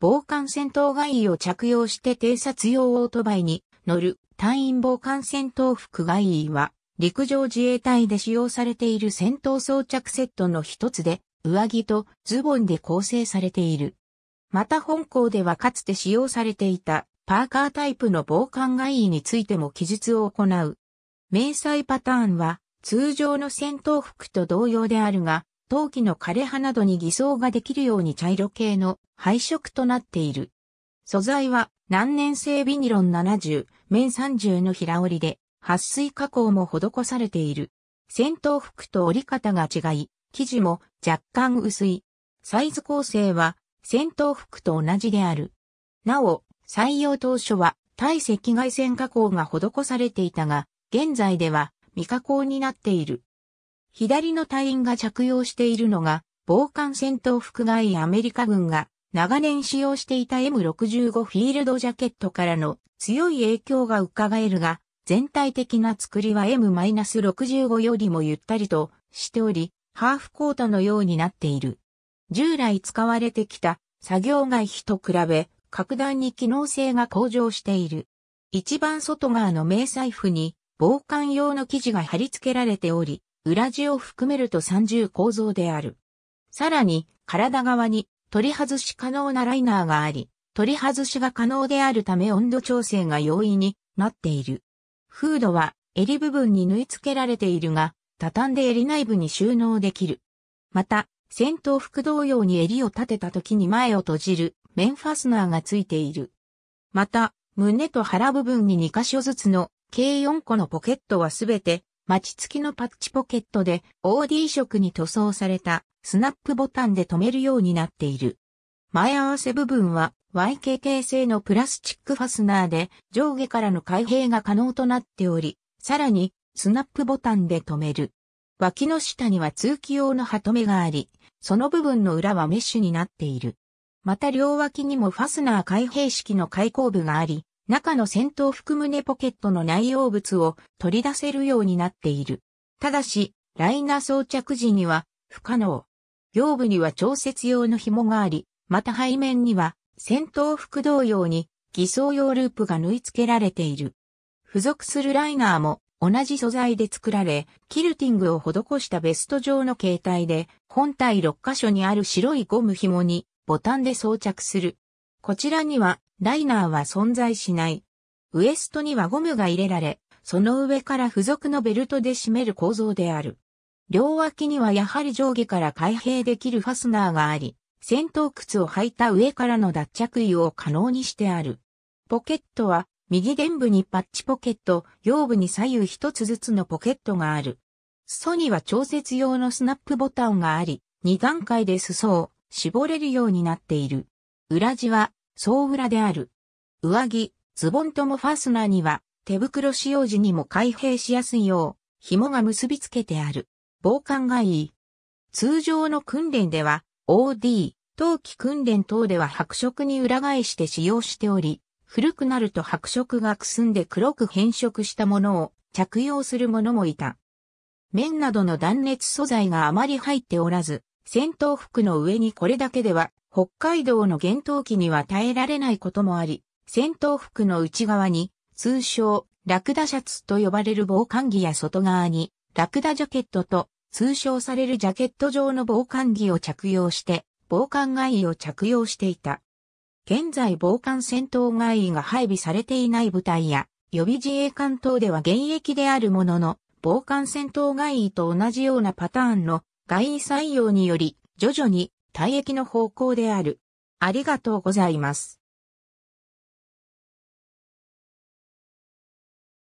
防寒戦闘外衣を着用して偵察用オートバイに乗る隊員防寒戦闘服外衣は陸上自衛隊で使用されている戦闘装着セットの一つで上着とズボンで構成されている。また本校ではかつて使用されていたパーカータイプの防寒外衣についても記述を行う。明細パターンは通常の戦闘服と同様であるが、陶器の枯れ葉などに偽装ができるように茶色系の配色となっている。素材は難燃性ビニロン70、面30の平織りで、撥水加工も施されている。戦闘服と折り方が違い、生地も若干薄い。サイズ構成は戦闘服と同じである。なお、採用当初は対赤外線加工が施されていたが、現在では未加工になっている。左の隊員が着用しているのが、防寒戦闘服外アメリカ軍が長年使用していた M65 フィールドジャケットからの強い影響が伺えるが、全体的な作りは M-65 よりもゆったりとしており、ハーフコートのようになっている。従来使われてきた作業外費と比べ、格段に機能性が向上している。一番外側の迷彩布に防寒用の生地が貼り付けられており、裏地を含めると三重構造である。さらに、体側に取り外し可能なライナーがあり、取り外しが可能であるため温度調整が容易になっている。フードは襟部分に縫い付けられているが、畳んで襟内部に収納できる。また、戦闘服同様に襟を立てた時に前を閉じる面ファスナーが付いている。また、胸と腹部分に2箇所ずつの計4個のポケットはすべて待ち付きのパッチポケットで OD 色に塗装されたスナップボタンで留めるようになっている。前合わせ部分は YKK 製のプラスチックファスナーで上下からの開閉が可能となっており、さらにスナップボタンで留める。脇の下には通気用のハトメがあり、その部分の裏はメッシュになっている。また両脇にもファスナー開閉式の開口部があり、中の戦闘服胸ポケットの内容物を取り出せるようになっている。ただし、ライナー装着時には不可能。腰部には調節用の紐があり、また背面には戦闘服同様に偽装用ループが縫い付けられている。付属するライナーも同じ素材で作られ、キルティングを施したベスト状の形態で、本体6箇所にある白いゴム紐にボタンで装着する。こちらにはライナーは存在しない。ウエストにはゴムが入れられ、その上から付属のベルトで締める構造である。両脇にはやはり上下から開閉できるファスナーがあり、戦闘靴を履いた上からの脱着衣を可能にしてある。ポケットは、右伝部にパッチポケット、腰部に左右一つずつのポケットがある。裾には調節用のスナップボタンがあり、2段階で裾を絞れるようになっている。裏地は総裏である。上着、ズボンともファスナーには、手袋使用時にも開閉しやすいよう、紐が結びつけてある。防寒がいい。通常の訓練では、OD、冬季訓練等では白色に裏返して使用しており、古くなると白色がくすんで黒く変色したものを着用する者もいた。綿などの断熱素材があまり入っておらず、戦闘服の上にこれだけでは北海道の厳冬期には耐えられないこともあり、戦闘服の内側に、通称、ラクダシャツと呼ばれる防寒着や外側に、ラクダジャケットと、通称されるジャケット状の防寒着を着用して、防寒外衣を着用していた。現在防寒戦闘外衣が配備されていない部隊や、予備自衛官等では現役であるものの、防寒戦闘外衣と同じようなパターンの外衣採用により、徐々に退役の方向である。ありがとうございます。